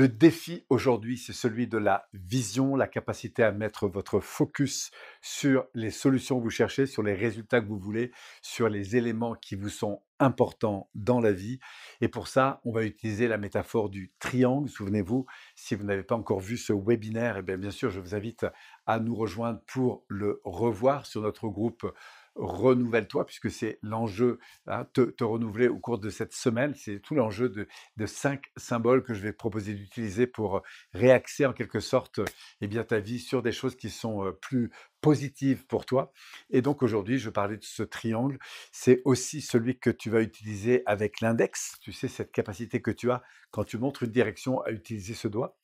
Le défi aujourd'hui, c'est celui de la vision, la capacité à mettre votre focus sur les solutions que vous cherchez, sur les résultats que vous voulez, sur les éléments qui vous sont importants dans la vie. Et pour ça, on va utiliser la métaphore du triangle. Souvenez-vous, si vous n'avez pas encore vu ce webinaire, et eh bien, bien sûr, je vous invite à nous rejoindre pour le revoir sur notre groupe renouvelle-toi, puisque c'est l'enjeu, de hein, te, renouveler au cours de cette semaine. C'est tout l'enjeu de, de, cinq symboles que je vais proposer d'utiliser pour euh, réaxer en quelque sorte euh, eh bien, ta vie sur des choses qui sont euh, plus positives pour toi. Et donc aujourd'hui, je vais parlais de ce triangle. C'est aussi celui que tu vas utiliser avec l'index. Tu sais, cette capacité que tu as quand tu montres une direction à utiliser ce doigt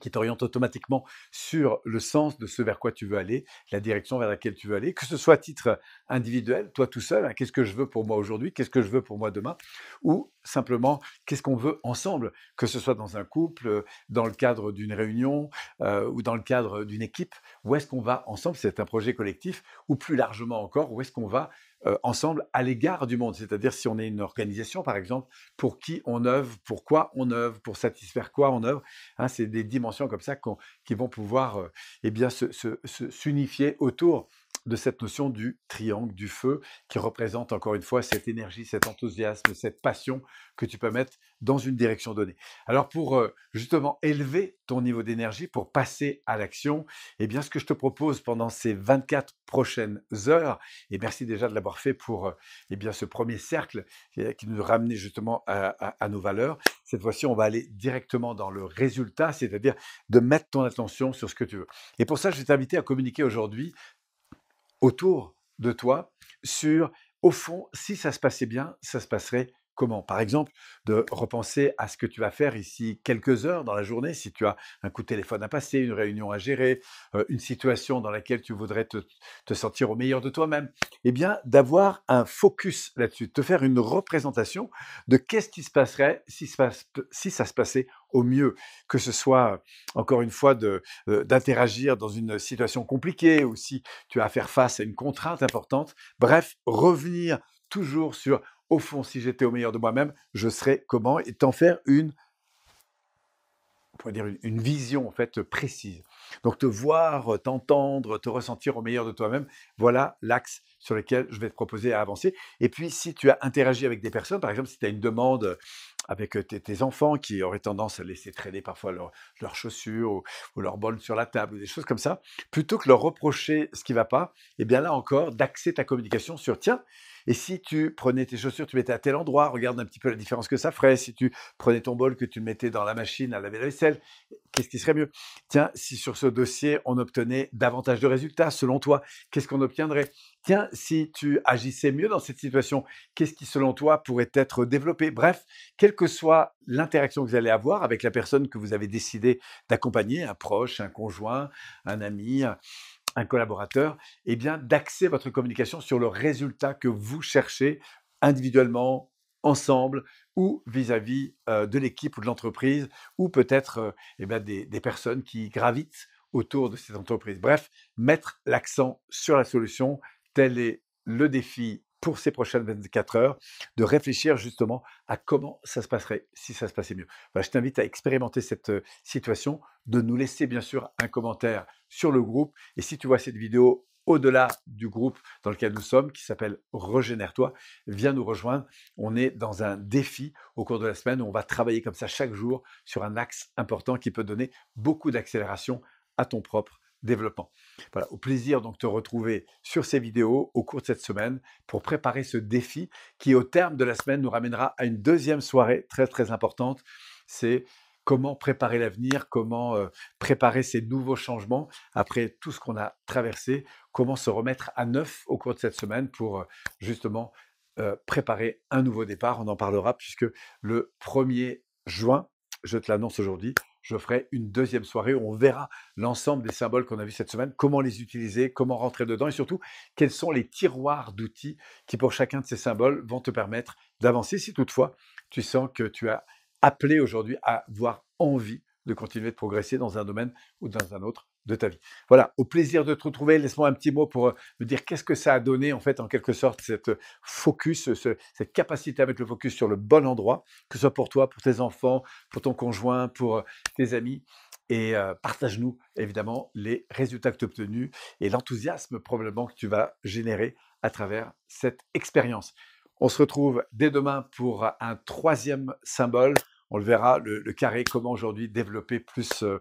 qui t'oriente automatiquement sur le sens de ce vers quoi tu veux aller, la direction vers laquelle tu veux aller, que ce soit à titre individuel, toi tout seul, hein, qu'est-ce que je veux pour moi aujourd'hui, qu'est-ce que je veux pour moi demain, ou simplement qu'est-ce qu'on veut ensemble, que ce soit dans un couple, dans le cadre d'une réunion euh, ou dans le cadre d'une équipe, où est-ce qu'on va ensemble, c'est un projet collectif, ou plus largement encore, où est-ce qu'on va euh, ensemble à l'égard du monde. C'est-à-dire si on est une organisation, par exemple, pour qui on œuvre, pourquoi on œuvre, pour satisfaire quoi on œuvre. Hein, c'est des dimensions comme ça qui vont pouvoir euh, eh bien, s'unifier se, se, autour de cette notion du triangle du feu qui représente encore une fois cette énergie, cet enthousiasme, cette passion que tu peux mettre dans une direction donnée. Alors pour euh, justement élever ton niveau d'énergie, pour passer à l'action, eh bien ce que je te propose pendant ces 24 prochaines heures, et merci déjà de l'avoir fait pour euh, eh ce premier cercle qui nous ramenait justement à, nos valeurs, cette fois-ci on va aller directement dans le résultat, c'est-à-dire de mettre ton attention sur ce que tu veux. Et pour ça je vais t'inviter à communiquer aujourd'hui autour de toi sur, au fond, si ça se passait bien, ça se passerait comment. Par exemple, de repenser à ce que tu vas faire ici quelques heures dans la journée, si tu as un coup de téléphone à passer, une réunion à gérer, euh, une situation dans laquelle tu voudrais te, sentir au meilleur de toi-même, eh bien, d'avoir un focus là-dessus, te faire une représentation de qu'est-ce qui se passerait si, ça se passait au mieux, que ce soit, encore une fois, euh, d'interagir dans une situation compliquée ou si tu as à faire face à une contrainte importante. Bref, revenir toujours sur au fond, si j'étais au meilleur de moi-même, je serais comment Et t'en faire une, dire une, vision en fait précise. Donc te voir, euh, t'entendre, te ressentir au meilleur de toi-même, voilà l'axe sur lequel je vais te proposer à avancer. Et puis si tu as interagi avec des personnes, par exemple si tu as une demande avec tes, enfants qui auraient tendance à laisser traîner parfois leurs chaussures ou, leur leurs bols sur la table ou des choses comme ça, plutôt que leur reprocher ce qui va pas, et eh bien là encore, d'axer ta communication sur tiens, et si tu prenais tes chaussures, tu mettais à tel endroit, regarde un petit peu la différence que ça ferait. Si tu prenais ton bol que tu mettais dans la machine à laver la vaisselle, qu'est-ce qui serait mieux Tiens, si sur ce dossier, on obtenait davantage de résultats, selon toi, qu'est-ce qu'on obtiendrait Tiens, si tu agissais mieux dans cette situation, qu'est-ce qui, selon toi, pourrait être développé Bref, quel que soit l'interaction que vous allez avoir avec la personne que vous avez décidé d'accompagner, un proche, un conjoint, un ami, un collaborateur, et eh bien d'axer votre communication sur le résultat que vous cherchez individuellement, ensemble ou vis-à-vis euh, de l'équipe ou de l'entreprise ou peut-être euh, eh des, des, personnes qui gravitent autour de cette entreprise. Bref, mettre l'accent sur la solution, tel est le défi pour ces prochaines 24 heures, de réfléchir justement à comment ça se passerait si ça se passait mieux. je t'invite à expérimenter cette euh, situation, de nous laisser bien sûr un commentaire sur le groupe. Et si tu vois cette vidéo au-delà du groupe dans lequel nous sommes, qui s'appelle Régénère-toi, viens nous rejoindre. On est dans un défi au cours de la semaine où on va travailler comme ça chaque jour sur un axe important qui peut donner beaucoup d'accélération à ton propre développement. Voilà, au plaisir donc de te retrouver sur ces vidéos au cours de cette semaine pour préparer ce défi qui, au terme de la semaine, nous ramènera à une deuxième soirée très très importante. C'est comment préparer l'avenir, comment euh, préparer ces nouveaux changements après tout ce qu'on a traversé, comment se remettre à neuf au cours de cette semaine pour euh, justement euh, préparer un nouveau départ. On en parlera puisque le 1er juin, je te l'annonce aujourd'hui, je ferai une deuxième soirée où on verra l'ensemble des symboles qu'on a vus cette semaine, comment les utiliser, comment rentrer dedans et surtout quels sont les tiroirs d'outils qui pour chacun de ces symboles vont te permettre d'avancer si toutefois tu sens que tu as appelé aujourd'hui à avoir envie de continuer de progresser dans un domaine ou dans un autre de ta vie. Voilà, au plaisir de te retrouver. Laisse-moi un petit mot pour euh, me dire qu'est-ce que ça a donné, en fait, en quelque sorte, cette euh, focus, euh, cette capacité à mettre le focus sur le bon endroit, que ce soit pour toi, pour tes enfants, pour ton conjoint, pour tes amis. Et partage-nous, évidemment, les résultats que tu as obtenus et l'enthousiasme, probablement, que tu vas générer à travers cette expérience. On se retrouve dès demain pour un troisième symbole on le verra, le, carré, comment aujourd'hui développer plus, de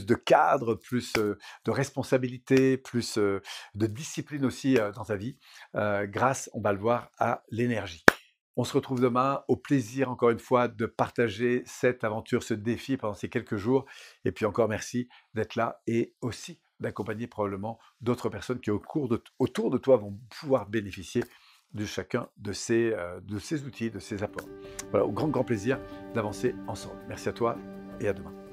euh, cadre, plus de responsabilité, plus euh, euh, de discipline aussi dans sa vie, grâce, on va le voir, à l'énergie. On se retrouve demain, au plaisir encore une fois de partager cette aventure, ce défi pendant ces quelques jours. Et puis encore merci d'être là et aussi d'accompagner probablement d'autres personnes qui au cours autour de toi vont pouvoir bénéficier de chacun de ces, euh, de ces outils, de ces apports. Voilà, au grand, grand plaisir d'avancer ensemble. Merci à toi et à demain.